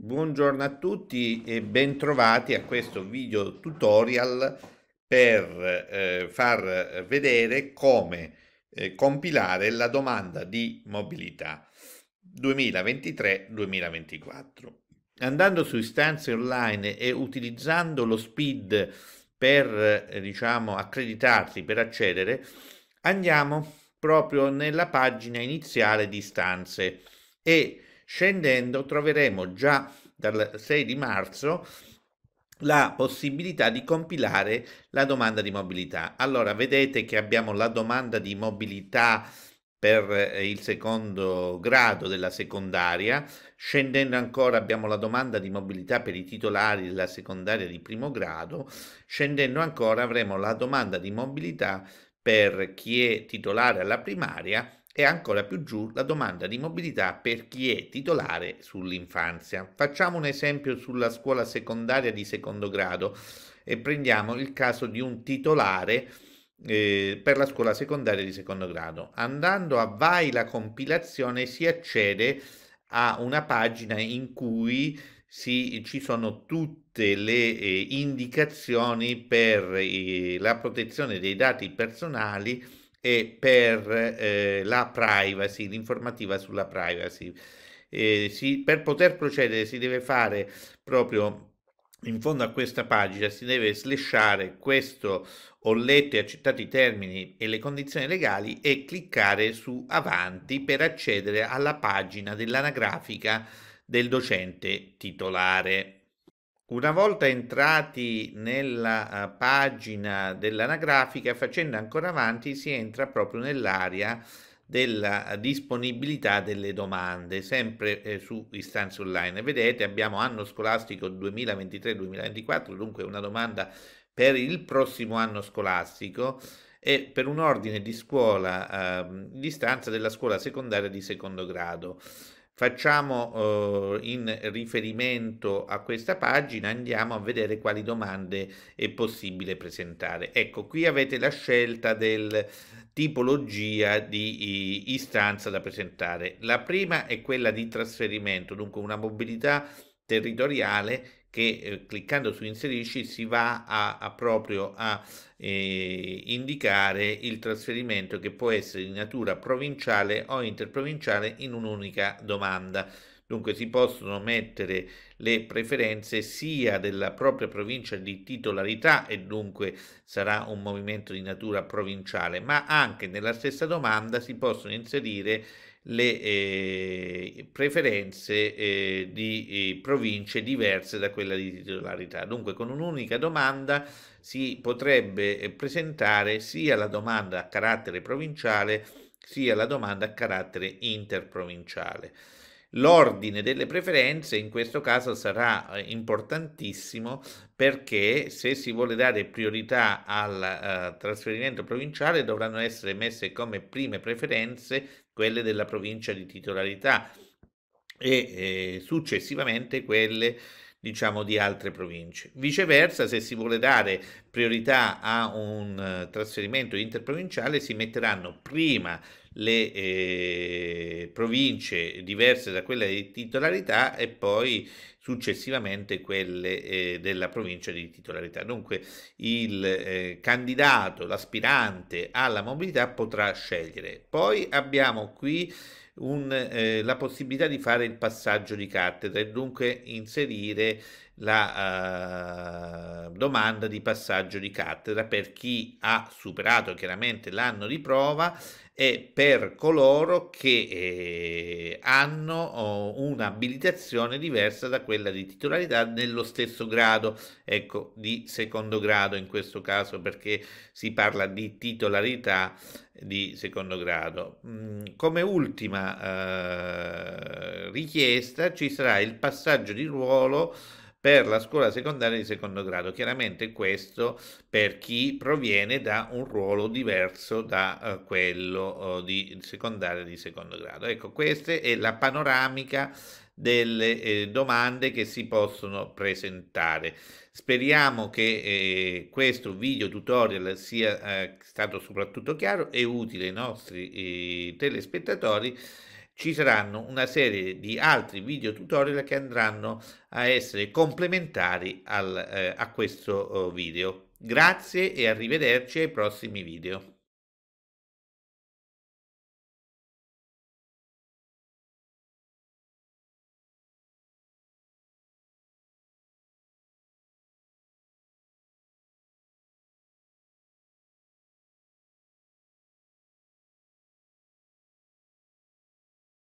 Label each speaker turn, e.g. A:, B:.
A: Buongiorno a tutti e bentrovati a questo video tutorial per eh, far vedere come eh, compilare la domanda di mobilità 2023-2024. Andando su istanze online e utilizzando lo SPID per eh, diciamo accreditarsi per accedere, andiamo proprio nella pagina iniziale di istanze e Scendendo troveremo già dal 6 di marzo la possibilità di compilare la domanda di mobilità. Allora, vedete che abbiamo la domanda di mobilità per eh, il secondo grado della secondaria, scendendo ancora abbiamo la domanda di mobilità per i titolari della secondaria di primo grado, scendendo ancora avremo la domanda di mobilità per chi è titolare alla primaria e ancora più giù la domanda di mobilità per chi è titolare sull'infanzia. Facciamo un esempio sulla scuola secondaria di secondo grado e prendiamo il caso di un titolare eh, per la scuola secondaria di secondo grado. Andando a vai la compilazione si accede a una pagina in cui si, ci sono tutte le eh, indicazioni per eh, la protezione dei dati personali e per eh, la privacy, l'informativa sulla privacy. Eh, si, per poter procedere si deve fare proprio in fondo a questa pagina, si deve slasciare questo ho letto e accettato i termini e le condizioni legali e cliccare su avanti per accedere alla pagina dell'anagrafica del docente titolare. Una volta entrati nella eh, pagina dell'anagrafica, facendo ancora avanti, si entra proprio nell'area della eh, disponibilità delle domande, sempre eh, su istanze online. Vedete, abbiamo anno scolastico 2023-2024, dunque una domanda per il prossimo anno scolastico e per un ordine di scuola eh, distanza della scuola secondaria di secondo grado. Facciamo eh, in riferimento a questa pagina, andiamo a vedere quali domande è possibile presentare. Ecco, qui avete la scelta del tipologia di istanza da presentare. La prima è quella di trasferimento, dunque una mobilità territoriale che eh, cliccando su inserisci si va a, a proprio a eh, indicare il trasferimento che può essere di natura provinciale o interprovinciale in un'unica domanda. Dunque si possono mettere le preferenze sia della propria provincia di titolarità e dunque sarà un movimento di natura provinciale, ma anche nella stessa domanda si possono inserire le eh, preferenze eh, di eh, province diverse da quella di titolarità. Dunque con un'unica domanda si potrebbe eh, presentare sia la domanda a carattere provinciale sia la domanda a carattere interprovinciale. L'ordine delle preferenze in questo caso sarà eh, importantissimo perché se si vuole dare priorità al uh, trasferimento provinciale dovranno essere messe come prime preferenze quelle della provincia di titolarità e eh, successivamente quelle diciamo di altre province. Viceversa, se si vuole dare priorità a un uh, trasferimento interprovinciale, si metteranno prima le eh, province diverse da quelle di titolarità e poi successivamente quelle eh, della provincia di titolarità. Dunque il eh, candidato, l'aspirante alla mobilità potrà scegliere. Poi abbiamo qui un, eh, la possibilità di fare il passaggio di cattedra e dunque inserire la uh, domanda di passaggio di cattedra per chi ha superato chiaramente l'anno di prova e per coloro che eh, hanno oh, un'abilitazione diversa da quella di titolarità nello stesso grado, ecco di secondo grado in questo caso perché si parla di titolarità di secondo grado. Mm, come ultima eh, richiesta ci sarà il passaggio di ruolo per la scuola secondaria di secondo grado. Chiaramente questo per chi proviene da un ruolo diverso da eh, quello eh, di secondaria di secondo grado. Ecco, questa è la panoramica delle eh, domande che si possono presentare. Speriamo che eh, questo video tutorial sia eh, stato soprattutto chiaro e utile ai nostri eh, telespettatori. Ci saranno una serie di altri video tutorial che andranno a essere complementari al, eh, a questo oh, video. Grazie e arrivederci ai prossimi video.